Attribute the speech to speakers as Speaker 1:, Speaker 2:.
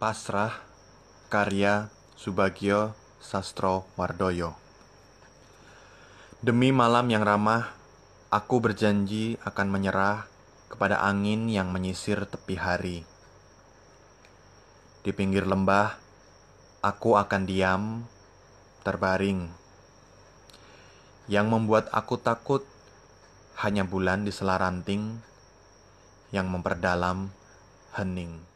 Speaker 1: Pasrah karya Subagio Sastro Wardoyo Demi malam yang ramah, aku berjanji akan menyerah kepada angin yang menyisir tepi hari. Di pinggir lembah, aku akan diam, terbaring. Yang membuat aku takut hanya bulan di selaranting yang memperdalam hening.